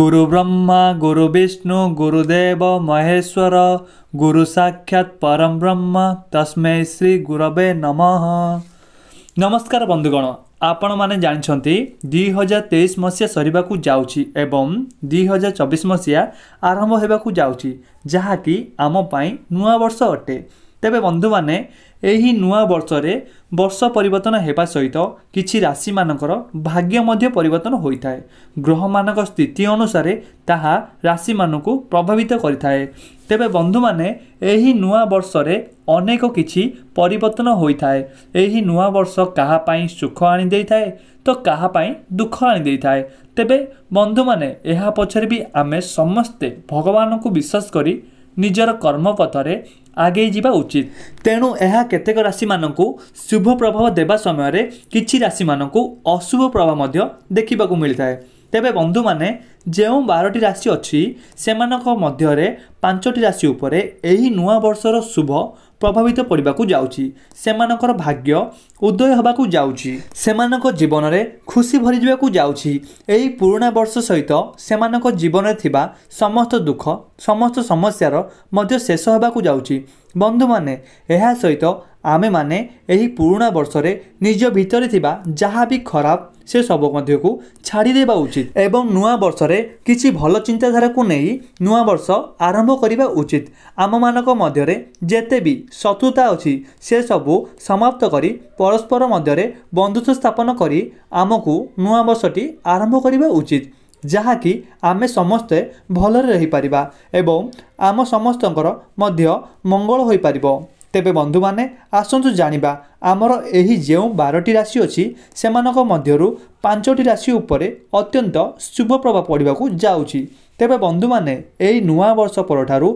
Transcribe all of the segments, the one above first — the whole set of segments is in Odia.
গুরু ব্রহ্মা গুরু বিষ্ণু গুরুদেব মহেশ্বর গুরু সাক্ষাৎ পরম ব্রহ্ম তসমে শ্রী গুরবে নম নমস্কার বন্ধুগণ ଆପଣମାନେ ଜାଣିଛନ୍ତି ଦୁଇ ହଜାର ତେଇଶ ମସିହା ସରିବାକୁ ଯାଉଛି ଏବଂ ଦୁଇ ହଜାର ଚବିଶ ମସିହା ଆରମ୍ଭ ହେବାକୁ ଯାଉଛି ଯାହାକି ଆମ ପାଇଁ ନୂଆ ବର୍ଷ ଅଟେ ତେବେ ବନ୍ଧୁମାନେ ଏହି ନୂଆ ବର୍ଷରେ ବର୍ଷ ପରିବର୍ତ୍ତନ ହେବା ସହିତ କିଛି ରାଶିମାନଙ୍କର ଭାଗ୍ୟ ମଧ୍ୟ ପରିବର୍ତ୍ତନ ହୋଇଥାଏ ଗ୍ରହମାନଙ୍କ ସ୍ଥିତି ଅନୁସାରେ ତାହା ରାଶିମାନଙ୍କୁ ପ୍ରଭାବିତ କରିଥାଏ ତେବେ ବନ୍ଧୁମାନେ ଏହି ନୂଆ ବର୍ଷରେ ଅନେକ କିଛି ପରିବର୍ତ୍ତନ ହୋଇଥାଏ ଏହି ନୂଆ ବର୍ଷ କାହା ପାଇଁ ସୁଖ ଆଣିଦେଇଥାଏ ତ କାହା ପାଇଁ ଦୁଃଖ ଆଣିଦେଇଥାଏ ତେବେ ବନ୍ଧୁମାନେ ଏହା ପଛରେ ବି ଆମେ ସମସ୍ତେ ଭଗବାନଙ୍କୁ ବିଶ୍ୱାସ କରି ନିଜର କର୍ମପଥରେ ଆଗେଇ ଯିବା ଉଚିତ ତେଣୁ ଏହା କେତେକ ରାଶିମାନଙ୍କୁ ଶୁଭ ପ୍ରଭାବ ଦେବା ସମୟରେ କିଛି ରାଶିମାନଙ୍କୁ ଅଶୁଭ ପ୍ରଭାବ ମଧ୍ୟ ଦେଖିବାକୁ ମିଳିଥାଏ ତେବେ ବନ୍ଧୁମାନେ ଯେଉଁ ବାରଟି ରାଶି ଅଛି ସେମାନଙ୍କ ମଧ୍ୟରେ ପାଞ୍ଚଟି ରାଶି ଉପରେ ଏହି ନୂଆ ବର୍ଷର ଶୁଭ ପ୍ରଭାବିତ ପଡ଼ିବାକୁ ଯାଉଛି ସେମାନଙ୍କର ଭାଗ୍ୟ ଉଦୟ ହେବାକୁ ଯାଉଛି ସେମାନଙ୍କ ଜୀବନରେ ଖୁସି ଭରିଯିବାକୁ ଯାଉଛି ଏହି ପୁରୁଣା ବର୍ଷ ସହିତ ସେମାନଙ୍କ ଜୀବନରେ ଥିବା ସମସ୍ତ ଦୁଃଖ ସମସ୍ତ ସମସ୍ୟାର ମଧ୍ୟ ଶେଷ ହେବାକୁ ଯାଉଛି ବନ୍ଧୁମାନେ ଏହା ସହିତ ଆମେମାନେ ଏହି ପୁରୁଣା ବର୍ଷରେ ନିଜ ଭିତରେ ଥିବା ଯାହା ଖରାପ ସେ ଶବ ମଧ୍ୟକୁ ଛାଡ଼ିଦେବା ଉଚିତ ଏବଂ ନୂଆ ବର୍ଷରେ କିଛି ଭଲ ଚିନ୍ତାଧାରାକୁ ନେଇ ନୂଆ ବର୍ଷ ଆରମ୍ଭ କରିବା ଉଚିତ ଆମମାନଙ୍କ ମଧ୍ୟରେ ଯେତେ ବି ଶତ୍ରୁତା ଅଛି ସେସବୁ ସମାପ୍ତ କରି ପରସ୍ପର ମଧ୍ୟରେ ବନ୍ଧୁତ୍ୱ ସ୍ଥାପନ କରି ଆମକୁ ନୂଆ ବର୍ଷଟି ଆରମ୍ଭ କରିବା ଉଚିତ ଯାହାକି ଆମେ ସମସ୍ତେ ଭଲରେ ରହିପାରିବା ଏବଂ ଆମ ସମସ୍ତଙ୍କର ମଧ୍ୟ ମଙ୍ଗଳ ହୋଇପାରିବ ତେବେ ବନ୍ଧୁମାନେ ଆସନ୍ତୁ ଜାଣିବା ଆମର ଏହି ଯେଉଁ ବାରଟି ରାଶି ଅଛି ସେମାନଙ୍କ ମଧ୍ୟରୁ ପାଞ୍ଚଟି ରାଶି ଉପରେ ଅତ୍ୟନ୍ତ ଶୁଭ ପ୍ରଭାବ ପଡ଼ିବାକୁ ଯାଉଛି ତେବେ ବନ୍ଧୁମାନେ ଏହି ନୂଆ ବର୍ଷ ପରଠାରୁ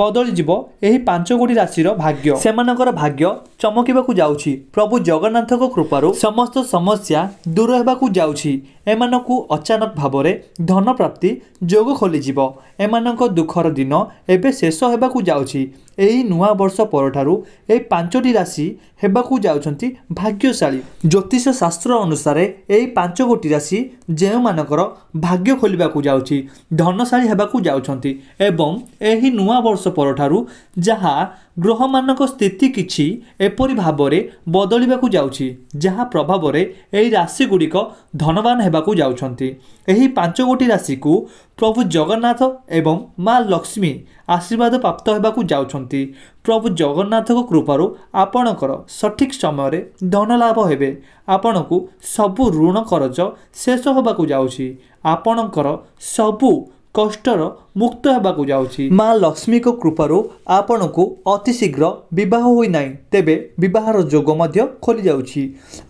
ବଦଳିଯିବ ଏହି ପାଞ୍ଚ କୋଟି ରାଶିର ଭାଗ୍ୟ ସେମାନଙ୍କର ଭାଗ୍ୟ ଚମକିବାକୁ ଯାଉଛି ପ୍ରଭୁ ଜଗନ୍ନାଥଙ୍କ କୃପାରୁ ସମସ୍ତ ସମସ୍ୟା ଦୂର ହେବାକୁ ଯାଉଛି ଏମାନଙ୍କୁ ଅଚାନକ ଭାବରେ ଧନପ୍ରାପ୍ତି ଯୋଗ ଖୋଲିଯିବ ଏମାନଙ୍କ ଦୁଃଖର ଦିନ ଏବେ ଶେଷ ହେବାକୁ ଯାଉଛି ଏହି ନୂଆ ବର୍ଷ ପରଠାରୁ ଏହି ପାଞ୍ଚଟି ରାଶି ହେବାକୁ ଯାଉଛନ୍ତି ଭାଗ୍ୟଶାଳୀ ଜ୍ୟୋତିଷ ଶାସ୍ତ୍ର ଅନୁସାରେ ଏହି ପାଞ୍ଚ ଗୋଟି ରାଶି ଯେଉଁମାନଙ୍କର ଭାଗ୍ୟ ଖୋଲିବାକୁ ଯାଉଛି ଧନ କର୍ମଶାଳୀ ହେବାକୁ ଯାଉଛନ୍ତି ଏବଂ ଏହି ନୂଆ ବର୍ଷ ପରଠାରୁ ଯାହା ଗ୍ରହମାନଙ୍କ ସ୍ଥିତି କିଛି ଏପରି ଭାବରେ ବଦଳିବାକୁ ଯାଉଛି ଯାହା ପ୍ରଭାବରେ ଏହି ରାଶିଗୁଡ଼ିକ ଧନବାନ ହେବାକୁ ଯାଉଛନ୍ତି ଏହି ପାଞ୍ଚ ଗୋଟି ରାଶିକୁ ପ୍ରଭୁ ଜଗନ୍ନାଥ ଏବଂ ମା ଲକ୍ଷ୍ମୀ ଆଶୀର୍ବାଦ ପ୍ରାପ୍ତ ହେବାକୁ ଯାଉଛନ୍ତି ପ୍ରଭୁ ଜଗନ୍ନାଥଙ୍କ କୃପାରୁ ଆପଣଙ୍କର ସଠିକ୍ ସମୟରେ ଧନ ଲାଭ ହେବେ ଆପଣଙ୍କୁ ସବୁ ଋଣ କରଜ ଶେଷ ହେବାକୁ ଯାଉଛି ଆପଣଙ୍କର ସବୁ କଷ୍ଟର ମୁକ୍ତ ହେବାକୁ ଯାଉଛି ମା ଲକ୍ଷ୍ମୀଙ୍କ କୃପାରୁ ଆପଣଙ୍କୁ ଅତିଶୀଘ୍ର ବିବାହ ହୋଇନାହିଁ ତେବେ ବିବାହର ଯୋଗ ମଧ୍ୟ ଖୋଲିଯାଉଛି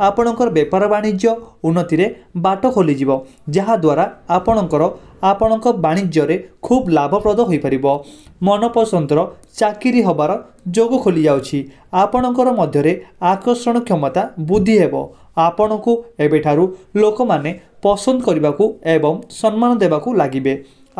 ଆପଣଙ୍କର ବେପାର ବାଣିଜ୍ୟ ଉନ୍ନତିରେ ବାଟ ଖୋଲିଯିବ ଯାହାଦ୍ୱାରା ଆପଣଙ୍କର ଆପଣଙ୍କ ବାଣିଜ୍ୟରେ ଖୁବ୍ ଲାଭପ୍ରଦ ହୋଇପାରିବ ମନପସନ୍ଦର ଚାକିରି ହେବାର ଯୋଗ ଖୋଲିଯାଉଛି ଆପଣଙ୍କର ମଧ୍ୟରେ ଆକର୍ଷଣ କ୍ଷମତା ବୃଦ୍ଧି ହେବ ଆପଣଙ୍କୁ ଏବେଠାରୁ ଲୋକମାନେ ପସନ୍ଦ କରିବାକୁ ଏବଂ ସମ୍ମାନ ଦେବାକୁ ଲାଗିବେ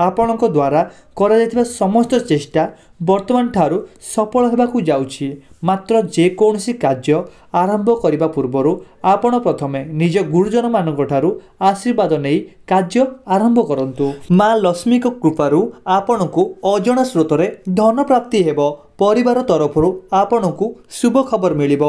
ଆପଣଙ୍କ ଦ୍ୱାରା କରାଯାଇଥିବା ସମସ୍ତ ଚେଷ୍ଟା ବର୍ତ୍ତମାନ ଠାରୁ ସଫଳ ହେବାକୁ ଯାଉଛି ମାତ୍ର ଯେକୌଣସି କାର୍ଯ୍ୟ ଆରମ୍ଭ କରିବା ପୂର୍ବରୁ ଆପଣ ପ୍ରଥମେ ନିଜ ଗୁରୁଜନମାନଙ୍କ ଠାରୁ ଆଶୀର୍ବାଦ ନେଇ କାର୍ଯ୍ୟ ଆରମ୍ଭ କରନ୍ତୁ ମା ଲକ୍ଷ୍ମୀଙ୍କ କୃପାରୁ ଆପଣଙ୍କୁ ଅଜଣା ସ୍ରୋତରେ ଧନ ପ୍ରାପ୍ତି ହେବ ପରିବାର ତରଫରୁ ଆପଣଙ୍କୁ ଶୁଭ ଖବର ମିଳିବ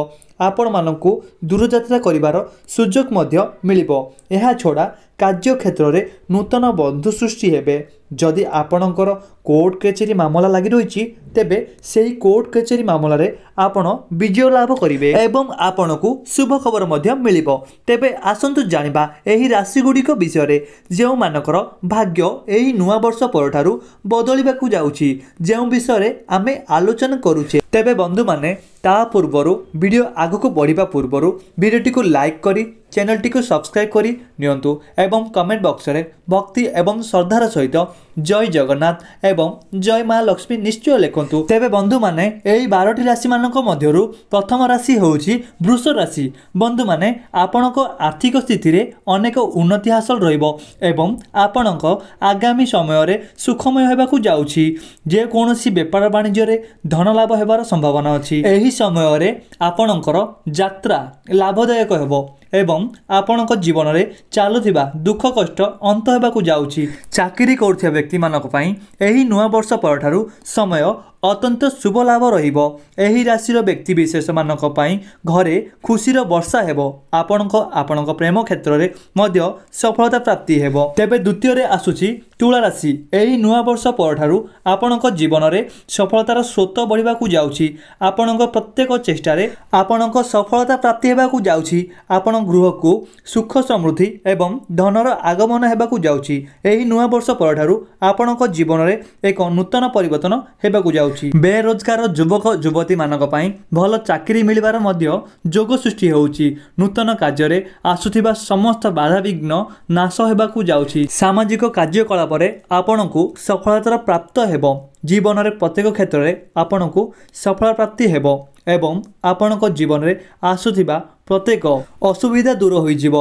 ଆପଣମାନଙ୍କୁ ଦୂରଯାତ୍ରା କରିବାର ସୁଯୋଗ ମଧ୍ୟ ମିଳିବ ଏହାଛଡ଼ା କାର୍ଯ୍ୟକ୍ଷେତ୍ରରେ ନୂତନ ବନ୍ଧୁ ସୃଷ୍ଟି ହେବେ ଯଦି ଆପଣଙ୍କର କୋର୍ଟ କଚେରୀ ମାମଲା ଲାଗି ରହିଛି ତେବେ ସେହି କୋର୍ଟ କଚେରୀ ମାମଲାରେ ଆପଣ ବିଜୟ ଲାଭ କରିବେ ଏବଂ ଆପଣଙ୍କୁ ଶୁଭ ଖବର ମଧ୍ୟ ମିଳିବ ତେବେ ଆସନ୍ତୁ ଜାଣିବା ଏହି ରାଶିଗୁଡ଼ିକ ବିଷୟରେ ଯେଉଁମାନଙ୍କର ଭାଗ୍ୟ ଏହି ନୂଆବର୍ଷ ପରଠାରୁ ବଦଳିବାକୁ ଯାଉଛି ଯେଉଁ ବିଷୟରେ ଆମେ ଆଲୋଚନା କରୁଛେ ତେବେ ବନ୍ଧୁମାନେ ତା ପୂର୍ବରୁ ଭିଡ଼ିଓ ଆଗକୁ ବଢ଼ିବା ପୂର୍ବରୁ ଭିଡ଼ିଓଟିକୁ ଲାଇକ୍ କରି ଚ୍ୟାନେଲଟିକୁ ସବସ୍କ୍ରାଇବ୍ କରି ନିଅନ୍ତୁ ଏବଂ କମେଣ୍ଟ ବକ୍ସରେ ଭକ୍ତି ଏବଂ ଶ୍ରଦ୍ଧାର ସହିତ ଜୟ ଜଗନ୍ନାଥ ଏବଂ ଜୟ ମା ଲକ୍ଷ୍ମୀ ନିଶ୍ଚୟ ଲେଖନ୍ତୁ ତେବେ ବନ୍ଧୁମାନେ ଏହି ବାରଟି ରାଶିମାନଙ୍କ ମଧ୍ୟରୁ ପ୍ରଥମ ରାଶି ହେଉଛି ବୃଷ ରାଶି ବନ୍ଧୁମାନେ ଆପଣଙ୍କ ଆର୍ଥିକ ସ୍ଥିତିରେ ଅନେକ ଉନ୍ନତି ହାସଲ ରହିବ ଏବଂ ଆପଣଙ୍କ ଆଗାମୀ ସମୟରେ ସୁଖମୟ ହେବାକୁ ଯାଉଛି ଯେକୌଣସି ବେପାର ବାଣିଜ୍ୟରେ ଧନ ଲାଭ ହେବାର ସମ୍ଭାବନା ଅଛି ଏହି ସମୟରେ ଆପଣଙ୍କର ଯାତ୍ରା ଲାଭଦାୟକ ହେବ ଏବଂ ଆପଣଙ୍କ ଜୀବନରେ ଚାଲୁଥିବା ଦୁଃଖ କଷ୍ଟ ଅନ୍ତ ହେବାକୁ ଯାଉଛି ଚାକିରି କରୁଥିବା ବ୍ୟକ୍ତିମାନଙ୍କ ପାଇଁ ଏହି ନୂଆ ବର୍ଷ ପରଠାରୁ ସମୟ ଅତ୍ୟନ୍ତ ଶୁଭ ଲାଭ ରହିବ ଏହି ରାଶିର ବ୍ୟକ୍ତିବିଶେଷମାନଙ୍କ ପାଇଁ ଘରେ ଖୁସିର ବର୍ଷା ହେବ ଆପଣଙ୍କ ଆପଣଙ୍କ ପ୍ରେମ କ୍ଷେତ୍ରରେ ମଧ୍ୟ ସଫଳତା ପ୍ରାପ୍ତି ହେବ ତେବେ ଦ୍ୱିତୀୟରେ ଆସୁଛି ତୁଳା ରାଶି ଏହି ନୂଆବର୍ଷ ପରଠାରୁ ଆପଣଙ୍କ ଜୀବନରେ ସଫଳତାର ସ୍ରୋତ ବଢ଼ିବାକୁ ଯାଉଛି ଆପଣଙ୍କ ପ୍ରତ୍ୟେକ ଚେଷ୍ଟାରେ ଆପଣଙ୍କ ସଫଳତା ପ୍ରାପ୍ତି ହେବାକୁ ଯାଉଛି ଆପଣ ଗୃହକୁ ସୁଖ ସମୃଦ୍ଧି ଏବଂ ଧନର ଆଗମନ ହେବାକୁ ଯାଉଛି ଏହି ନୂଆବର୍ଷ ପରଠାରୁ ଆପଣଙ୍କ ଜୀବନରେ ଏକ ନୂତନ ପରିବର୍ତ୍ତନ ହେବାକୁ ଯାଉଛି ଯାଉଛି ବେରୋଜଗାର ଯୁବକ ଯୁବତୀମାନଙ୍କ ପାଇଁ ଭଲ ଚାକିରି ମିଳିବାର ମଧ୍ୟ ଯୋଗ ସୃଷ୍ଟି ହେଉଛି ନୂତନ କାର୍ଯ୍ୟରେ ଆସୁଥିବା ସମସ୍ତ ବାଧାବିଘ୍ନ ନାଶ ହେବାକୁ ଯାଉଛି ସାମାଜିକ କାର୍ଯ୍ୟକଳାପରେ ଆପଣଙ୍କୁ ସଫଳତାର ପ୍ରାପ୍ତ ହେବ ଜୀବନରେ ପ୍ରତ୍ୟେକ କ୍ଷେତ୍ରରେ ଆପଣଙ୍କୁ ସଫଳ ପ୍ରାପ୍ତି ହେବ ଏବଂ ଆପଣଙ୍କ ଜୀବନରେ ଆସୁଥିବା ପ୍ରତ୍ୟେକ ଅସୁବିଧା ଦୂର ହୋଇଯିବ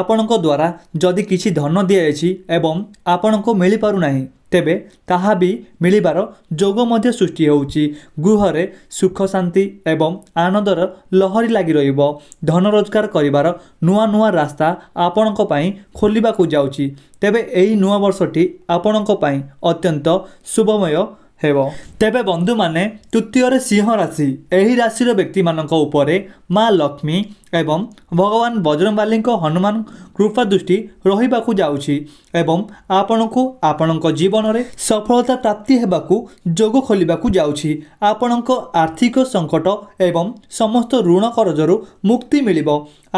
ଆପଣଙ୍କ ଦ୍ୱାରା ଯଦି କିଛି ଧନ ଦିଆଯାଇଛି ଏବଂ ଆପଣଙ୍କୁ ମିଳିପାରୁନାହିଁ ତେବେ ତାହା ବି ମିଳିବାର ଯୋଗ ମଧ୍ୟ ସୃଷ୍ଟି ହେଉଛି ଗୃହରେ ସୁଖ ଶାନ୍ତି ଏବଂ ଆନନ୍ଦର ଲହରୀ ଲାଗି ରହିବ ଧନ ରୋଜଗାର କରିବାର ନୂଆ ନୂଆ ରାସ୍ତା ଆପଣଙ୍କ ପାଇଁ ଖୋଲିବାକୁ ଯାଉଛି ତେବେ ଏହି ନୂଆ ବର୍ଷଟି ଆପଣଙ୍କ ପାଇଁ ଅତ୍ୟନ୍ତ ଶୁଭମୟ ହେବ ତେବେ ବନ୍ଧୁମାନେ ତୃତୀୟରେ ସିଂହ ରାଶି ଏହି ରାଶିର ବ୍ୟକ୍ତିମାନଙ୍କ ଉପରେ ମା ଲକ୍ଷ୍ମୀ ଏବଂ ଭଗବାନ ବଜରଙ୍ଗବାଲିଙ୍କ ହନୁମାନ କୃପା ଦୃଷ୍ଟି ରହିବାକୁ ଯାଉଛି ଏବଂ ଆପଣଙ୍କୁ ଆପଣଙ୍କ ଜୀବନରେ ସଫଳତା ପ୍ରାପ୍ତି ହେବାକୁ ଯୋଗ ଖୋଲିବାକୁ ଯାଉଛି ଆପଣଙ୍କ ଆର୍ଥିକ ସଙ୍କଟ ଏବଂ ସମସ୍ତ ଋଣ କରଜରୁ ମୁକ୍ତି ମିଳିବ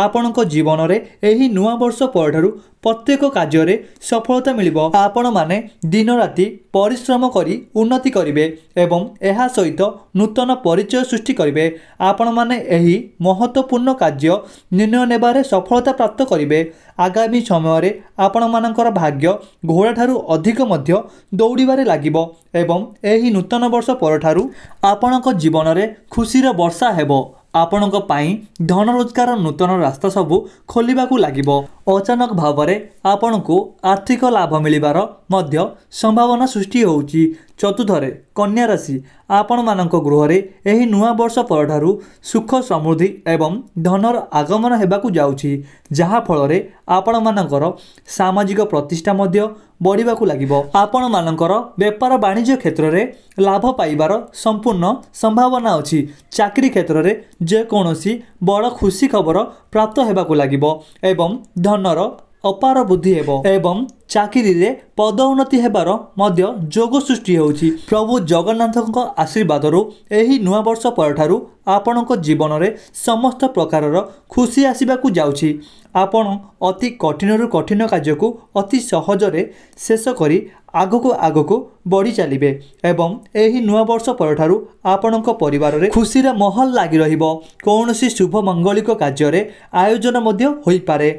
ଆପଣଙ୍କ ଜୀବନରେ ଏହି ନୂଆ ବର୍ଷ ପରଠାରୁ ପ୍ରତ୍ୟେକ କାର୍ଯ୍ୟରେ ସଫଳତା ମିଳିବ ଆପଣମାନେ ଦିନରାତି ପରିଶ୍ରମ କରି ଉନ୍ନତି କରିବେ ଏବଂ ଏହା ସହିତ ନୂତନ ପରିଚୟ ସୃଷ୍ଟି କରିବେ ଆପଣମାନେ ଏହି ମହତ୍ତ୍ୱପୂର୍ଣ୍ଣ କାର୍ଯ୍ୟ ନିର୍ଣ୍ଣୟ ନେବାରେ ସଫଳତା ପ୍ରାପ୍ତ କରିବେ ଆଗାମୀ ସମୟରେ ଆପଣମାନଙ୍କର ଭାଗ୍ୟ ଘୋଡ଼ାଠାରୁ ଅଧିକ ମଧ୍ୟ ଦୌଡ଼ିବାରେ ଲାଗିବ ଏବଂ ଏହି ନୂତନ ବର୍ଷ ପରଠାରୁ ଆପଣଙ୍କ ଜୀବନରେ ଖୁସିର ବର୍ଷା ହେବ ଆପଣଙ୍କ ପାଇଁ ଧନ ରୋଜଗାର ନୂତନ ରାସ୍ତା ସବୁ ଖୋଲିବାକୁ ଲାଗିବ ଅଚାନକ ଭାବରେ ଆପଣଙ୍କୁ ଆର୍ଥିକ ଲାଭ ମିଳିବାର ମଧ୍ୟ ସମ୍ଭାବନା ସୃଷ୍ଟି ହେଉଛି ଚତୁର୍ଥରେ କନ୍ୟା ରାଶି ଆପଣମାନଙ୍କ ଗୃହରେ ଏହି ନୂଆ ବର୍ଷ ପରଠାରୁ ସୁଖ ସମୃଦ୍ଧି ଏବଂ ଧନର ଆଗମନ ହେବାକୁ ଯାଉଛି ଯାହାଫଳରେ ଆପଣମାନଙ୍କର ସାମାଜିକ ପ୍ରତିଷ୍ଠା ମଧ୍ୟ ବଢ଼ିବାକୁ ଲାଗିବ ଆପଣମାନଙ୍କର ବେପାର ବାଣିଜ୍ୟ କ୍ଷେତ୍ରରେ ଲାଭ ପାଇବାର ସମ୍ପୂର୍ଣ୍ଣ ସମ୍ଭାବନା ଅଛି ଚାକିରି କ୍ଷେତ୍ରରେ ଯେକୌଣସି ବଡ଼ ଖୁସି ଖବର ପ୍ରାପ୍ତ ହେବାକୁ ଲାଗିବ ଏବଂ ଧନର ଅପାର ବୃଦ୍ଧି ହେବ ଏବଂ ଚାକିରିରେ ପଦୋନ୍ନତି ହେବାର ମଧ୍ୟ ଯୋଗ ସୃଷ୍ଟି ହେଉଛି ପ୍ରଭୁ ଜଗନ୍ନାଥଙ୍କ ଆଶୀର୍ବାଦରୁ ଏହି ନୂଆବର୍ଷ ପରଠାରୁ ଆପଣଙ୍କ ଜୀବନରେ ସମସ୍ତ ପ୍ରକାରର ଖୁସି ଆସିବାକୁ ଯାଉଛି ଆପଣ ଅତି କଠିନରୁ କଠିନ କାର୍ଯ୍ୟକୁ ଅତି ସହଜରେ ଶେଷ କରି ଆଗକୁ ଆଗକୁ ବଢ଼ି ଚାଲିବେ ଏବଂ ଏହି ନୂଆବର୍ଷ ପରଠାରୁ ଆପଣଙ୍କ ପରିବାରରେ ଖୁସିର ମହଲ ଲାଗି ରହିବ କୌଣସି ଶୁଭ ଶୁଭମଙ୍ଗଳିକ କାର୍ଯ୍ୟରେ ଆୟୋଜନ ମଧ୍ୟ ହୋଇପାରେ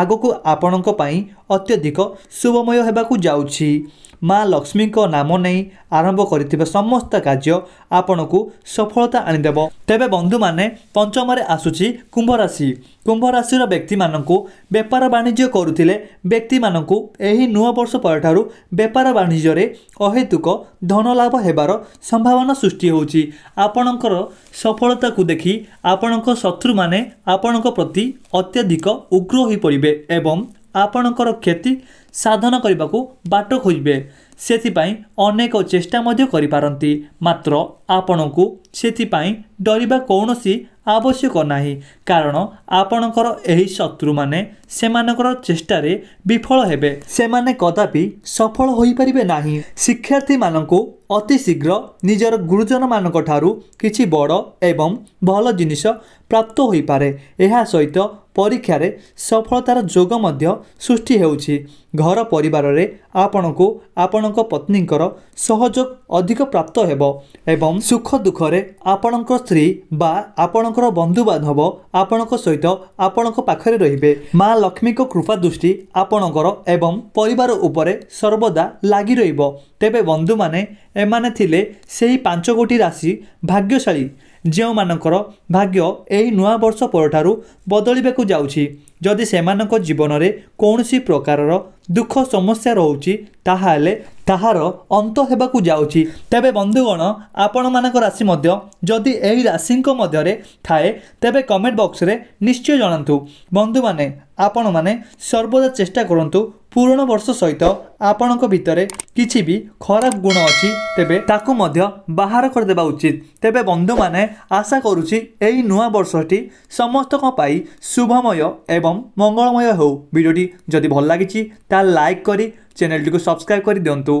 ଆଗକୁ ଆପଣଙ୍କ ପାଇଁ ଅତ୍ୟଧିକ ଶୁଭମୟ ହେବାକୁ ଯାଉଛି ମା ଲକ୍ଷ୍ମୀଙ୍କ ନାମ ନେଇ ଆରମ୍ଭ କରିଥିବା ସମସ୍ତ କାର୍ଯ୍ୟ ଆପଣଙ୍କୁ ସଫଳତା ଆଣିଦେବ ତେବେ ବନ୍ଧୁମାନେ ପଞ୍ଚମରେ ଆସୁଛି କୁମ୍ଭ ରାଶି କୁମ୍ଭ ରାଶିର ବ୍ୟକ୍ତିମାନଙ୍କୁ ବେପାର ବାଣିଜ୍ୟ କରୁଥିଲେ ବ୍ୟକ୍ତିମାନଙ୍କୁ ଏହି ନୂଆ ବର୍ଷ ପରଠାରୁ ବେପାର ବାଣିଜ୍ୟରେ ଅହେତୁକ ଧନ ଲାଭ ହେବାର ସମ୍ଭାବନା ସୃଷ୍ଟି ହେଉଛି ଆପଣଙ୍କର ସଫଳତାକୁ ଦେଖି ଆପଣଙ୍କ ଶତ୍ରୁମାନେ ଆପଣଙ୍କ ପ୍ରତି ଅତ୍ୟଧିକ ଉଗ୍ର ହୋଇପଡ଼ିବେ ଏବଂ ଆପଣଙ୍କର କ୍ଷତି ସାଧନ କରିବାକୁ ବାଟ ଖୋଜିବେ ସେଥିପାଇଁ ଅନେକ ଚେଷ୍ଟା ମଧ୍ୟ କରିପାରନ୍ତି ମାତ୍ର ଆପଣଙ୍କୁ ସେଥିପାଇଁ ଡରିବା କୌଣସି ଆବଶ୍ୟକ ନାହିଁ କାରଣ ଆପଣଙ୍କର ଏହି ଶତ୍ରୁମାନେ ସେମାନଙ୍କର ଚେଷ୍ଟାରେ ବିଫଳ ହେବେ ସେମାନେ କଦାପି ସଫଳ ହୋଇପାରିବେ ନାହିଁ ଶିକ୍ଷାର୍ଥୀମାନଙ୍କୁ ଅତି ଶୀଘ୍ର ନିଜର ଗୁରୁଜନମାନଙ୍କଠାରୁ କିଛି ବଡ଼ ଏବଂ ଭଲ ଜିନିଷ ପ୍ରାପ୍ତ ହୋଇପାରେ ଏହା ସହିତ ପରୀକ୍ଷାରେ ସଫଳତାର ଯୋଗ ମଧ୍ୟ ସୃଷ୍ଟି ହେଉଛି ଘର ପରିବାରରେ ଆପଣଙ୍କୁ ଆପଣଙ୍କ ପତ୍ନୀଙ୍କର ସହଯୋଗ ଅଧିକ ପ୍ରାପ୍ତ ହେବ ଏବଂ ସୁଖ ଦୁଃଖରେ ଫଳରେ ଆପଣଙ୍କ ସ୍ତ୍ରୀ ବା ଆପଣଙ୍କର ବନ୍ଧୁବାନ୍ଧବ ଆପଣଙ୍କ ସହିତ ଆପଣଙ୍କ ପାଖରେ ରହିବେ ମା ଲକ୍ଷ୍ମୀଙ୍କ କୃପା ଦୃଷ୍ଟି ଆପଣଙ୍କର ଏବଂ ପରିବାର ଉପରେ ସର୍ବଦା ଲାଗି ରହିବ ତେବେ ବନ୍ଧୁମାନେ ଏମାନେ ଥିଲେ ସେହି ପାଞ୍ଚ ଗୋଟି ରାଶି ଭାଗ୍ୟଶାଳୀ ଯେଉଁମାନଙ୍କର ଭାଗ୍ୟ ଏହି ନୂଆ ବର୍ଷ ପରଠାରୁ ବଦଳିବାକୁ ଯାଉଛି ଯଦି ସେମାନଙ୍କ ଜୀବନରେ କୌଣସି ପ୍ରକାରର ଦୁଃଖ ସମସ୍ୟା ରହୁଛି ତାହେଲେ ତାହାର ଅନ୍ତ ହେବାକୁ ଯାଉଛି ତେବେ ବନ୍ଧୁଗଣ ଆପଣମାନଙ୍କ ରାଶି ମଧ୍ୟ ଯଦି ଏହି ରାଶିଙ୍କ ମଧ୍ୟରେ ଥାଏ ତେବେ କମେଣ୍ଟ ବକ୍ସରେ ନିଶ୍ଚୟ ଜଣାନ୍ତୁ ବନ୍ଧୁମାନେ ଆପଣମାନେ ସର୍ବଦା ଚେଷ୍ଟା କରନ୍ତୁ ପୁରୁଣ ବର୍ଷ ସହିତ ଆପଣଙ୍କ ଭିତରେ କିଛି ବି ଖରାପ ଗୁଣ ଅଛି ତେବେ ତାକୁ ମଧ୍ୟ ବାହାର କରିଦେବା ଉଚିତ ତେବେ ବନ୍ଧୁମାନେ ଆଶା କରୁଛି ଏହି ନୂଆ ବର୍ଷଟି ସମସ୍ତଙ୍କ ପାଇଁ ଶୁଭମୟ ଏବଂ ମଙ୍ଗଳମୟ ହେଉ ଭିଡ଼ିଓଟି ଯଦି ଭଲ ଲାଗିଛି ତା ଲାଇକ୍ କରି ଚ୍ୟାନେଲ୍ଟିକୁ ସବସ୍କ୍ରାଇବ୍ କରି ଦିଅନ୍ତୁ